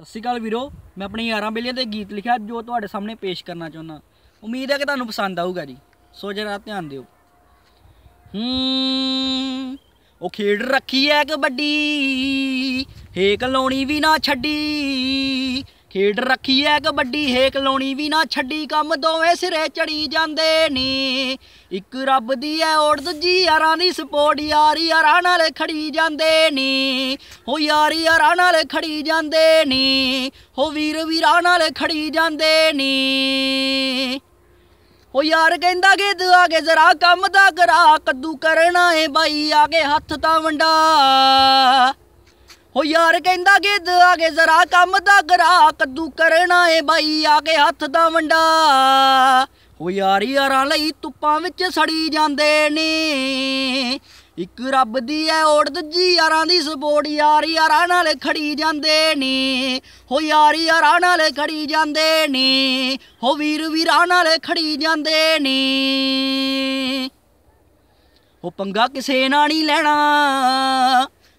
ਸਤਿ ਸ਼੍ਰੀ ਅਕਾਲ ਵੀਰੋ ਮੈਂ ਆਪਣੇ ਯਾਰਾਂ ਬੇਲੀਆਂ ਤੇ ਗੀਤ ਲਿਖਿਆ ਜੋ ਤੁਹਾਡੇ ਸਾਹਮਣੇ ਪੇਸ਼ ਕਰਨਾ ਚਾਹੁੰਦਾ ਉਮੀਦ ਹੈ ਕਿ ਤੁਹਾਨੂੰ ਪਸੰਦ ਆਊਗਾ ਜੀ ਸੋ ਜਰਾ ਧਿਆਨ ਦਿਓ ਹੂੰ ਉਹ ਖੇਡ ਰੱਖੀ ਐ ਕਬੱਡੀ ਹੇਕ ਲਾਉਣੀ ਵੀ ਨਾ ਛੱਡੀ ਖੇਡ ਰੱਖੀ ਐ ਕਬੱਡੀ ਹੇਕ ਲਾਉਣੀ ਵੀ ਨਾ ਛੱਡੀ ਕੰਮ ਦੋਵੇਂ ਸਿਰੇ ਚੜੀ ਜਾਂਦੇ ਨੀ ਇੱਕ ਰੱਬ ਦੀ ਐ ਔੜਦ ਦੂਜੀ ਯਾਰਾਂ ਦੀ ਸਪੋਰਟ ਯਾਰੀ ਯਾਰਾਂ ਨਾਲ ਖੜੀ ਜਾਂਦੇ ਨੀ ਹੋ ਯਾਰੀ ਯਾਰਾਂ ਨਾਲ ਖੜੀ ਜਾਂਦੇ ਨੀ ਹੋ ਵੀਰ ਵੀਰਾਂ ਨਾਲ ਖੜੀ ਜਾਂਦੇ ਨੀ ਹੋ ਯਾਰ ਕਹਿੰਦਾ ਕਿ ਦੁਆ ਕੇ ਜ਼ਰਾ ਕੰਮ ਦਾ ਕਰਾ ਕੱਦੂ ਕਰਨਾ ਏ ਬਾਈ ਆ ਕੇ ਹੱਥ ਤਾਂ ਵੰਡਾ ਹੋ ਯਾਰ ਕਹਿੰਦਾ ਕਿ ਆ ਕੇ ਜ਼ਰਾ ਕੰਮ ਦਾ ਗਰਾ ਕੱਦੂ ਕਰਨਾ ਏ ਬਾਈ ਆ ਕੇ ਹੱਥ ਦਾ ਵੰਡਾ ਹੋ ਯਾਰ ਯਾਰਾਂ ਲਈ ਤੁੱਪਾਂ ਵਿੱਚ ਸੜੀ ਜਾਂਦੇ ਨੇ ਇੱਕ ਰੱਬ ਦੀ ਐ ਔੜ ਦੂਜੀ ਯਾਰਾਂ ਦੀ ਸਪੋਰਟ ਯਾਰ ਯਾਰਾਂ ਨਾਲ ਖੜੀ ਜਾਂਦੇ ਨੇ ਹੋ ਯਾਰ ਯਾਰਾਂ ਨਾਲ ਖੜੀ ਜਾਂਦੇ ਨੇ ਹੋ ਵੀਰ ਵੀਰਾਂ ਨਾਲ ਖੜੀ ਜਾਂਦੇ ਨੇ ਉਹ ਪੰਗਾ ਕਿਸੇ ਨਾਲ ਨਹੀਂ ਲੈਣਾ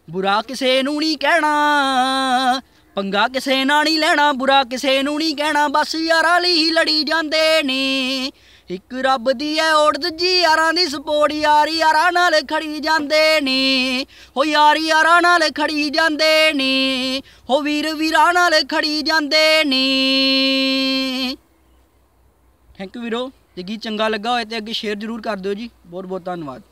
ਬੁਰਾ ਕਿਸੇ ਨੂੰ ਨਹੀਂ ਕਹਿਣਾ ਪੰਗਾ ਕਿਸੇ ਨਾਲ ਨਹੀਂ ਲੈਣਾ ਬੁਰਾ ਕਿਸੇ ਨੂੰ ਨਹੀਂ ਕਹਿਣਾ ਬਸ ਯਾਰਾਂ ਲਈ ਲੜੀ ਜਾਂਦੇ ਨੇ ਇੱਕ ਰੱਬ ਦੀ ਐ ਔੜ ਦੂਜੀ ਯਾਰਾਂ ਦੀ ਸਪੋਰਟ ਯਾਰੀ ਯਾਰਾਂ ਨਾਲ ਖੜੀ ਜਾਂਦੇ ਨੇ ਹੋ ਯਾਰੀ ਯਾਰਾਂ ਨਾਲ ਖੜੀ ਜਾਂਦੇ ਨੇ ਹੋ ਵੀਰ ਵੀਰਾਂ ਨਾਲ ਖੜੀ ਜਾਂਦੇ ਨੇ ਥੈਂਕ ਯੂ ਵੀਰੋ ਜੇ ਗੀਤ ਚੰਗਾ ਲੱਗਾ ਹੋਏ ਤੇ ਅੱਗੇ ਸ਼ੇਅਰ ਜ਼ਰੂਰ ਕਰ ਦਿਓ ਜੀ ਬਹੁਤ ਬਹੁਤ ਧੰਨਵਾਦ